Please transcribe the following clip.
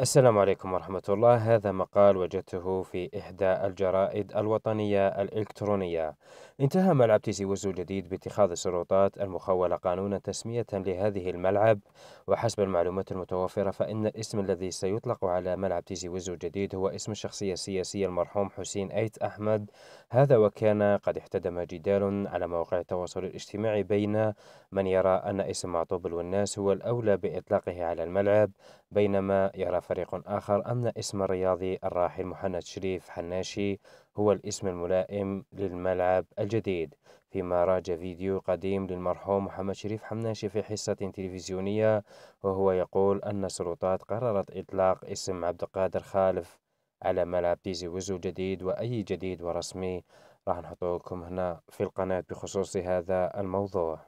السلام عليكم ورحمة الله هذا مقال وجدته في إحدى الجرائد الوطنية الإلكترونية انتهى ملعب تيسي وزو الجديد باتخاذ السلطات المخولة قانونا تسمية لهذه الملعب وحسب المعلومات المتوفرة فإن الاسم الذي سيطلق على ملعب تيسي وزو الجديد هو اسم الشخصية السياسية المرحوم حسين أيت أحمد هذا وكان قد احتدم جدال على مواقع التواصل الاجتماعي بين من يرى أن اسم معطوب والناس هو الأولى بإطلاقه على الملعب بينما يرى فريق آخر أن اسم الرياضي الراحل محمد شريف حناشي هو الاسم الملائم للملعب الجديد فيما راج فيديو قديم للمرحوم محمد شريف حناشي في حصة تلفزيونية وهو يقول أن السلطات قررت إطلاق اسم عبد القادر خالف على ملعب ديزي وزو جديد وأي جديد ورسمي راح نحطوكم هنا في القناة بخصوص هذا الموضوع